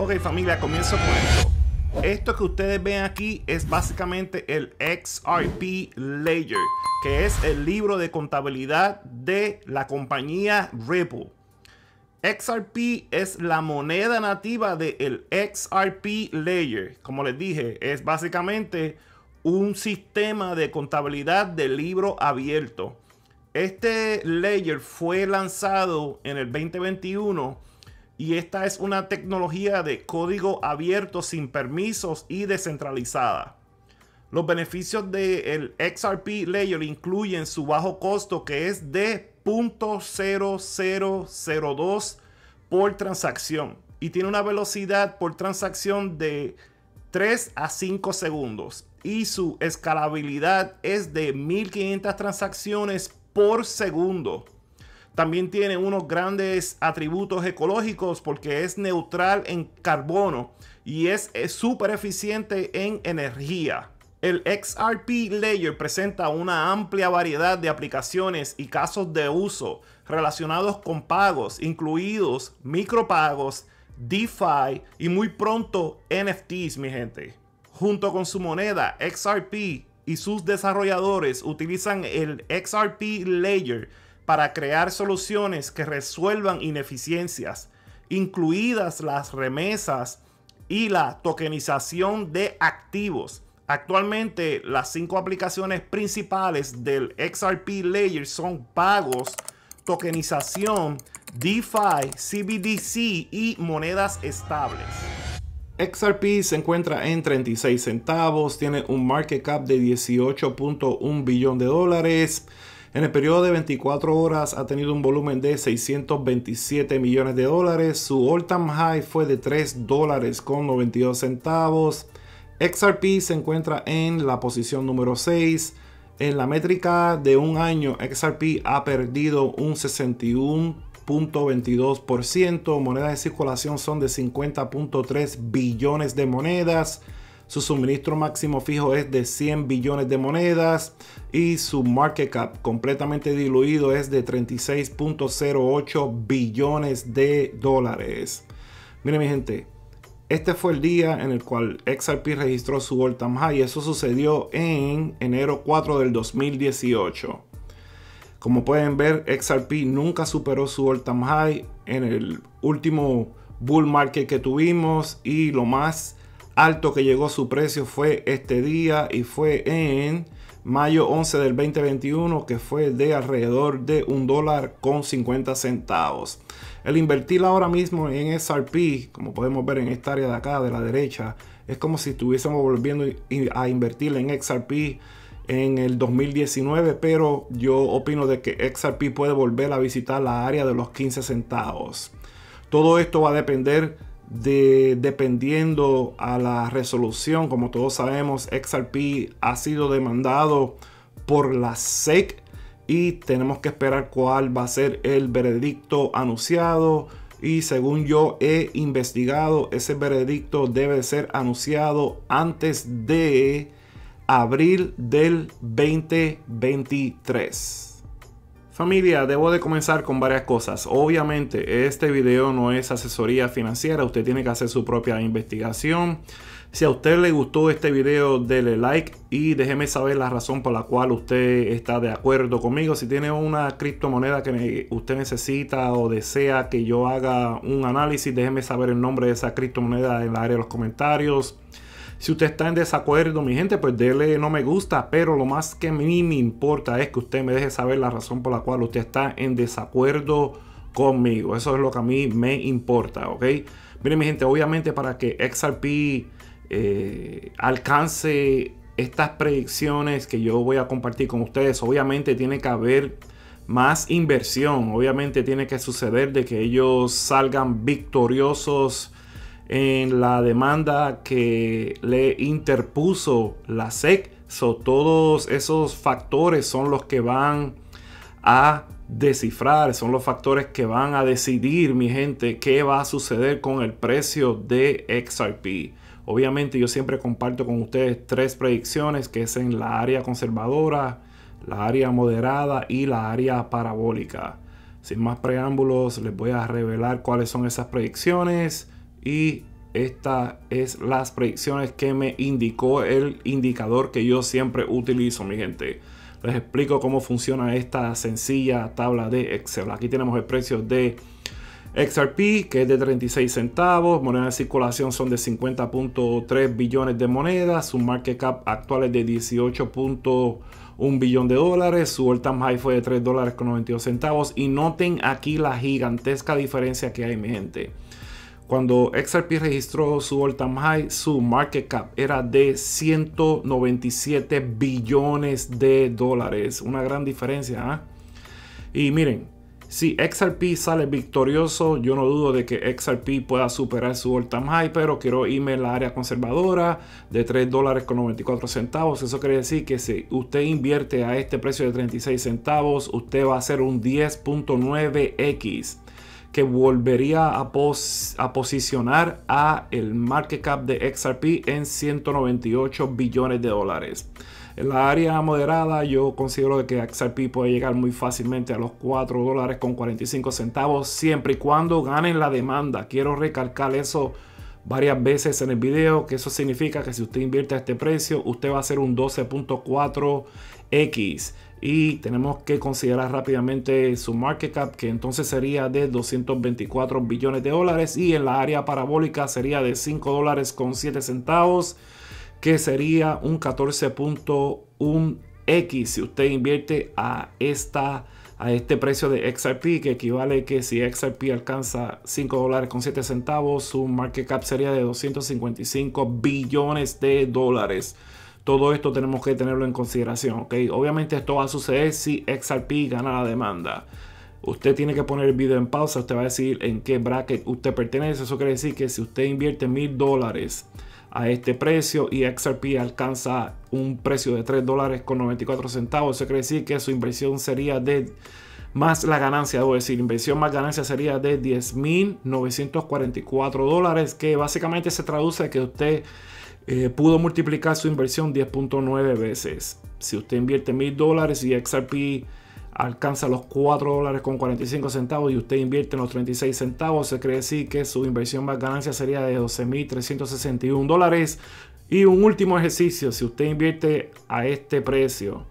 Ok familia, comienzo con esto. Esto que ustedes ven aquí es básicamente el XRP Ledger, que es el libro de contabilidad de la compañía Ripple. XRP es la moneda nativa del XRP Layer. Como les dije, es básicamente un sistema de contabilidad de libro abierto. Este layer fue lanzado en el 2021 y esta es una tecnología de código abierto sin permisos y descentralizada. Los beneficios del XRP Layer incluyen su bajo costo que es de 0.0002 por transacción y tiene una velocidad por transacción de 3 a 5 segundos y su escalabilidad es de 1500 transacciones por segundo. También tiene unos grandes atributos ecológicos porque es neutral en carbono y es súper eficiente en energía. El XRP Layer presenta una amplia variedad de aplicaciones y casos de uso relacionados con pagos, incluidos micropagos, DeFi y muy pronto NFTs, mi gente. Junto con su moneda XRP y sus desarrolladores utilizan el XRP Layer para crear soluciones que resuelvan ineficiencias, incluidas las remesas y la tokenización de activos. Actualmente las cinco aplicaciones principales del XRP Layer son pagos, tokenización, DeFi, CBDC y monedas estables. XRP se encuentra en 36 centavos, tiene un market cap de 18.1 billón de dólares. En el periodo de 24 horas ha tenido un volumen de 627 millones de dólares. Su all-time high fue de 3 dólares con 92 centavos. XRP se encuentra en la posición número 6. En la métrica de un año, XRP ha perdido un 61.22%. Monedas de circulación son de 50.3 billones de monedas. Su suministro máximo fijo es de 100 billones de monedas y su market cap completamente diluido es de 36.08 billones de dólares. Miren mi gente, este fue el día en el cual XRP registró su all time high. Eso sucedió en enero 4 del 2018. Como pueden ver, XRP nunca superó su all time high en el último bull market que tuvimos y lo más alto que llegó su precio fue este día y fue en mayo 11 del 2021 que fue de alrededor de un dólar con 50 centavos. El invertir ahora mismo en SRP, como podemos ver en esta área de acá de la derecha, es como si estuviésemos volviendo a invertir en XRP en el 2019, pero yo opino de que XRP puede volver a visitar la área de los 15 centavos. Todo esto va a depender de dependiendo a la resolución. Como todos sabemos, XRP ha sido demandado por la SEC y tenemos que esperar cuál va a ser el veredicto anunciado. Y según yo he investigado, ese veredicto debe ser anunciado antes de abril del 2023. Familia, debo de comenzar con varias cosas. Obviamente, este video no es asesoría financiera, usted tiene que hacer su propia investigación. Si a usted le gustó este video, dele like y déjeme saber la razón por la cual usted está de acuerdo conmigo. Si tiene una criptomoneda que usted necesita o desea que yo haga un análisis, déjeme saber el nombre de esa criptomoneda en la área de los comentarios. Si usted está en desacuerdo, mi gente, pues déle no me gusta, pero lo más que a mí me importa es que usted me deje saber la razón por la cual usted está en desacuerdo conmigo. Eso es lo que a mí me importa, ¿ok? Miren, mi gente, obviamente para que XRP eh, alcance estas predicciones que yo voy a compartir con ustedes, obviamente tiene que haber más inversión. Obviamente tiene que suceder de que ellos salgan victoriosos en la demanda que le interpuso la SEC. todos esos factores son los que van a descifrar, son los factores que van a decidir, mi gente, qué va a suceder con el precio de XRP. Obviamente yo siempre comparto con ustedes tres predicciones, que es en la área conservadora, la área moderada y la área parabólica. Sin más preámbulos, les voy a revelar cuáles son esas predicciones y estas es las predicciones que me indicó el indicador que yo siempre utilizo, mi gente. Les explico cómo funciona esta sencilla tabla de Excel. Aquí tenemos el precio de XRP, que es de 36 centavos. Moneda de circulación son de 50.3 billones de monedas. Su market cap actual es de 18.1 billón de dólares. Su all high fue de 3 dólares con 92 centavos. Y noten aquí la gigantesca diferencia que hay, mi gente. Cuando XRP registró su all time high, su market cap era de 197 billones de dólares. Una gran diferencia. ¿ah? Y miren, si XRP sale victorioso, yo no dudo de que XRP pueda superar su all time high, pero quiero irme en la área conservadora de 3 dólares con 94 centavos. Eso quiere decir que si usted invierte a este precio de 36 centavos, usted va a hacer un 10.9x que volvería a, posicionar a el market cap de XRP en 198 billones de dólares. En la área moderada yo considero que XRP puede llegar muy fácilmente a los 4 dólares con 45 centavos siempre y cuando ganen la demanda. Quiero recalcar eso varias veces en el video, que eso significa que si usted invierte a este precio, usted va a ser un 12.4x y tenemos que considerar rápidamente su market cap que entonces sería de 224 billones de dólares y en la área parabólica sería de 5 dólares con 7 centavos que sería un 14.1x si usted invierte a esta a este precio de XRP que equivale que si XRP alcanza 5 dólares con 7 centavos su market cap sería de 255 billones de dólares todo esto tenemos que tenerlo en consideración, ¿ok? Obviamente esto va a suceder si XRP gana la demanda. Usted tiene que poner el video en pausa, usted va a decir en qué bracket usted pertenece. Eso quiere decir que si usted invierte mil dólares a este precio y XRP alcanza un precio de 3 dólares con 94 centavos, eso quiere decir que su inversión sería de más la ganancia, debo decir, inversión más ganancia sería de 10.944 dólares, que básicamente se traduce que usted eh, pudo multiplicar su inversión 10.9 veces. Si usted invierte mil dólares y XRP alcanza los 4 dólares con 45 centavos y usted invierte en los 36 centavos, se cree decir que su inversión más ganancia sería de 12.361 dólares. Y un último ejercicio, si usted invierte a este precio,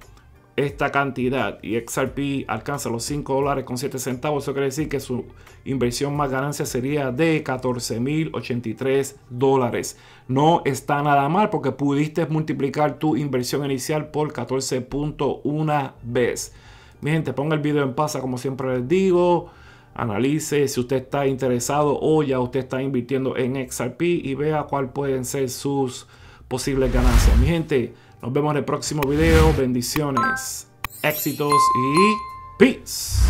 esta cantidad y XRP alcanza los 5 dólares con 7 centavos, eso quiere decir que su inversión más ganancia sería de 14.083 dólares. No está nada mal porque pudiste multiplicar tu inversión inicial por 14.1 vez. Mi gente, ponga el video en pausa como siempre les digo. Analice si usted está interesado o ya usted está invirtiendo en XRP y vea cuál pueden ser sus posibles ganancias. Mi gente, nos vemos en el próximo video. Bendiciones, éxitos y peace.